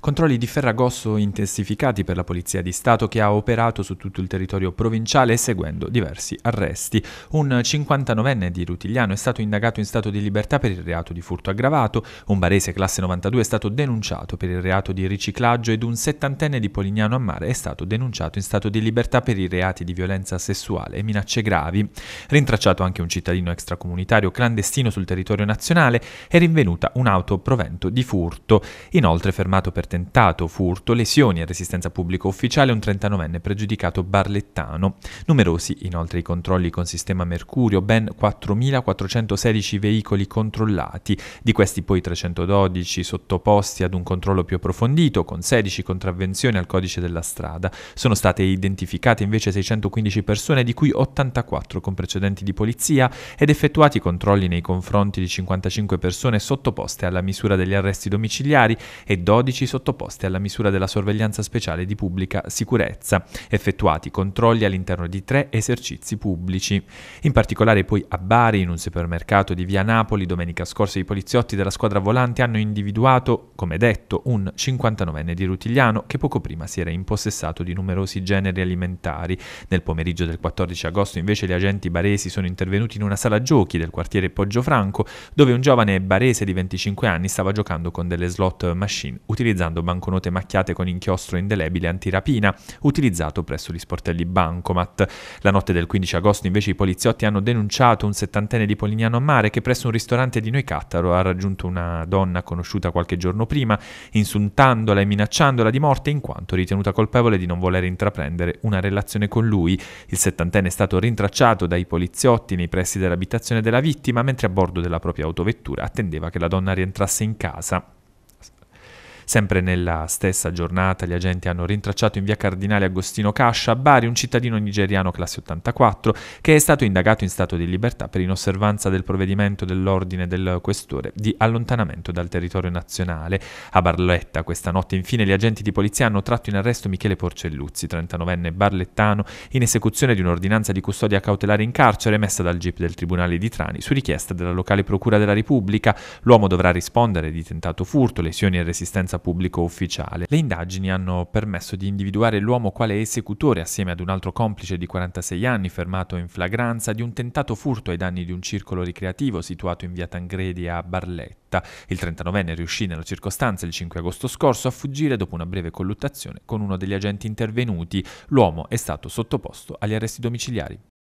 Controlli di Ferragosto intensificati per la Polizia di Stato che ha operato su tutto il territorio provinciale seguendo diversi arresti. Un 59enne di Rutigliano è stato indagato in stato di libertà per il reato di furto aggravato, un barese classe 92 è stato denunciato per il reato di riciclaggio ed un settantenne di Polignano a Mare è stato denunciato in stato di libertà per i reati di violenza sessuale e minacce gravi. Rintracciato anche un cittadino extracomunitario clandestino sul territorio nazionale è rinvenuta un'auto provento di furto. Inoltre fermato per tentato furto, lesioni e resistenza pubblico ufficiale un 39enne pregiudicato barlettano. Numerosi inoltre i controlli con sistema Mercurio, ben 4.416 veicoli controllati, di questi poi 312 sottoposti ad un controllo più approfondito, con 16 contravvenzioni al codice della strada. Sono state identificate invece 615 persone, di cui 84 con precedenti di polizia, ed effettuati controlli nei confronti di 55 persone sottoposte alla misura degli arresti domiciliari e 12 sottoposti sottoposti alla misura della sorveglianza speciale di pubblica sicurezza, effettuati controlli all'interno di tre esercizi pubblici. In particolare poi a Bari, in un supermercato di via Napoli, domenica scorsa i poliziotti della squadra volante hanno individuato, come detto, un 59enne di Rutigliano che poco prima si era impossessato di numerosi generi alimentari. Nel pomeriggio del 14 agosto invece gli agenti baresi sono intervenuti in una sala giochi del quartiere Poggio Franco, dove un giovane barese di 25 anni stava giocando con delle slot machine utilizzando utilizzando banconote macchiate con inchiostro indelebile antirapina, utilizzato presso gli sportelli Bancomat. La notte del 15 agosto invece i poliziotti hanno denunciato un settantenne di Polignano a mare che presso un ristorante di Noi Cattaro ha raggiunto una donna conosciuta qualche giorno prima, insultandola e minacciandola di morte in quanto ritenuta colpevole di non voler intraprendere una relazione con lui. Il settantenne è stato rintracciato dai poliziotti nei pressi dell'abitazione della vittima mentre a bordo della propria autovettura attendeva che la donna rientrasse in casa. Sempre nella stessa giornata gli agenti hanno rintracciato in via Cardinale Agostino Cascia a Bari un cittadino nigeriano classe 84 che è stato indagato in stato di libertà per inosservanza del provvedimento dell'ordine del questore di allontanamento dal territorio nazionale. A Barletta questa notte infine gli agenti di polizia hanno tratto in arresto Michele Porcelluzzi, 39enne barlettano, in esecuzione di un'ordinanza di custodia cautelare in carcere emessa dal GIP del Tribunale di Trani su richiesta della locale Procura della Repubblica. L'uomo dovrà rispondere di tentato furto, lesioni e resistenza diventa pubblico ufficiale. Le indagini hanno permesso di individuare l'uomo quale esecutore assieme ad un altro complice di 46 anni fermato in flagranza di un tentato furto ai danni di un circolo ricreativo situato in via Tangredi a Barletta. Il 39enne riuscì nella circostanza il 5 agosto scorso a fuggire dopo una breve colluttazione con uno degli agenti intervenuti. L'uomo è stato sottoposto agli arresti domiciliari.